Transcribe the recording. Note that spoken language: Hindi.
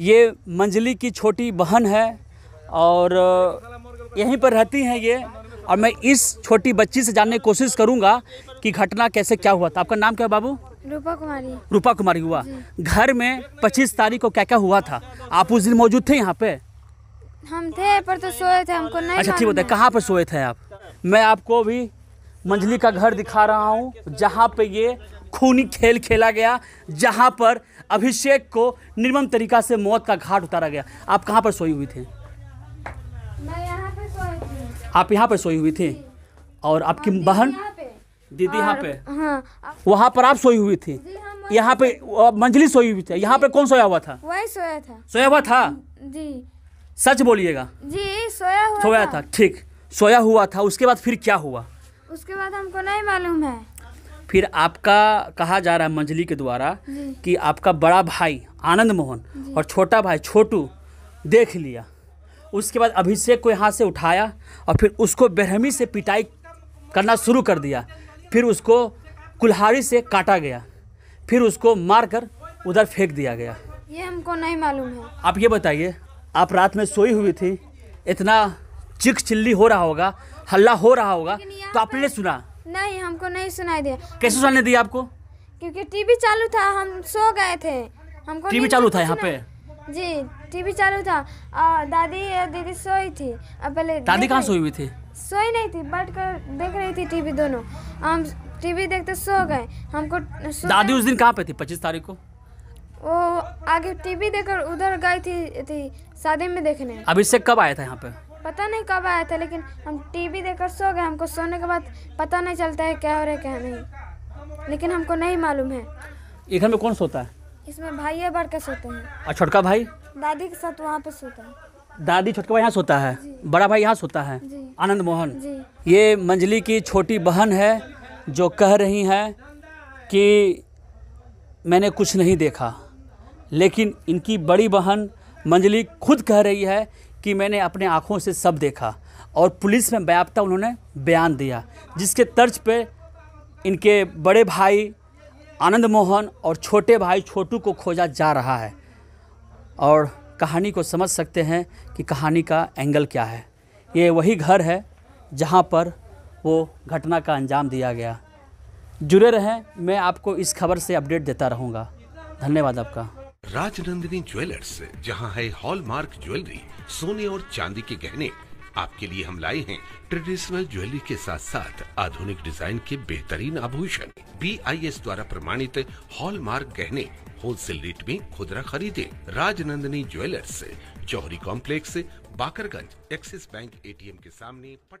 ये मंजली की छोटी बहन है और यहीं पर रहती हैं ये और मैं इस छोटी बच्ची से जानने की कोशिश करूंगा कि घटना कैसे क्या हुआ था आपका नाम क्या है बाबू रूपा कुमारी रूपा कुमारी हुआ घर में पच्चीस तारीख को क्या क्या हुआ था आप उस दिन मौजूद थे यहाँ पे हम थे पर तो सोए थे हमको नहीं अच्छा ठीक बताए कहाँ पर सोए थे आप मैं आपको भी मंजली का घर दिखा रहा हूँ जहाँ पे ये खूनी खेल खेला गया जहाँ पर अभिषेक को निर्मम तरीका से मौत का घाट उतारा गया आप कहाँ पर सोई हुई थे थी आप यहाँ पर सोई हुई थी और आपकी हाँ, बहन दीदी यहाँ पे वहाँ पर आप सोई हुई थी यहाँ पे मंजली सोई हुई थी यहाँ पे कौन सोया हुआ था वही सोया था सोया हुआ था जी सच बोलिएगा जी सोया हुआ सोया था ठीक सोया हुआ था उसके बाद फिर क्या हुआ उसके बाद हमको नहीं मालूम है फिर आपका कहा जा रहा है मंजली के द्वारा कि आपका बड़ा भाई आनंद मोहन और छोटा भाई छोटू देख लिया उसके बाद अभिषेक को यहाँ से उठाया और फिर उसको बेरहमी से पिटाई करना शुरू कर दिया फिर उसको कुल्हाड़ी से काटा गया फिर उसको मारकर उधर फेंक दिया गया ये हमको नहीं मालूम है आप ये बताइए आप रात में सोई हुई थी इतना चिक चिल्ली हो रहा होगा हल्ला हो रहा होगा तो आपने सुना नहीं हमको नहीं सुनाई दिया कैसे सुनाई दिया आपको क्योंकि टीवी चालू था हम सो गए थे हमको टीवी चालू था यहाँ पे जी टीवी चालू था और दादी और दीदी सोई थी पहले दादी कहाँ सोई हुई थी सोई नहीं थी बैठ कर देख रही थी टीवी दोनों हम टीवी देखते सो गए हमको दादी उस दिन कहाँ पे थी पच्चीस तारीख को वो आगे टीवी देखकर उधर गई थी, थी शादी में देखने अभिषेक कब आया था यहाँ पे पता नहीं कब आया था लेकिन हम टीवी देखकर सो गए हमको सोने के बाद पता नहीं चलता है क्या हो रहा है क्या नहीं लेकिन हमको नहीं मालूम है ये घर में कौन सोता है इसमें भाई बढ़ के सोते हैं और छोटका भाई दादी के साथ वहाँ पे सोता है दादी छोटका भाई यहाँ सोता है बड़ा भाई यहाँ सोता है आनंद मोहन ये मंजली की छोटी बहन है जो कह रही है कि मैंने कुछ नहीं देखा लेकिन इनकी बड़ी बहन मंजली खुद कह रही है कि मैंने अपने आँखों से सब देखा और पुलिस में बाबा उन्होंने बयान दिया जिसके तर्ज पे इनके बड़े भाई आनंद मोहन और छोटे भाई छोटू को खोजा जा रहा है और कहानी को समझ सकते हैं कि कहानी का एंगल क्या है ये वही घर है जहाँ पर वो घटना का अंजाम दिया गया जुड़े रहें मैं आपको इस खबर से अपडेट देता रहूँगा धन्यवाद आपका राजनंदिनी ज्वेलर्स जहां है हॉलमार्क ज्वेलरी सोने और चांदी के गहने आपके लिए हम लाए हैं ट्रेडिशनल ज्वेलरी के साथ साथ आधुनिक डिजाइन के बेहतरीन आभूषण बी आई एस द्वारा प्रमाणित हॉलमार्क गहने होलसेल रेट में खुदरा खरीदे राजनंदिनी ज्वेलर्स जौहरी complex Bakarganj Axis bank ATM के सामने पट...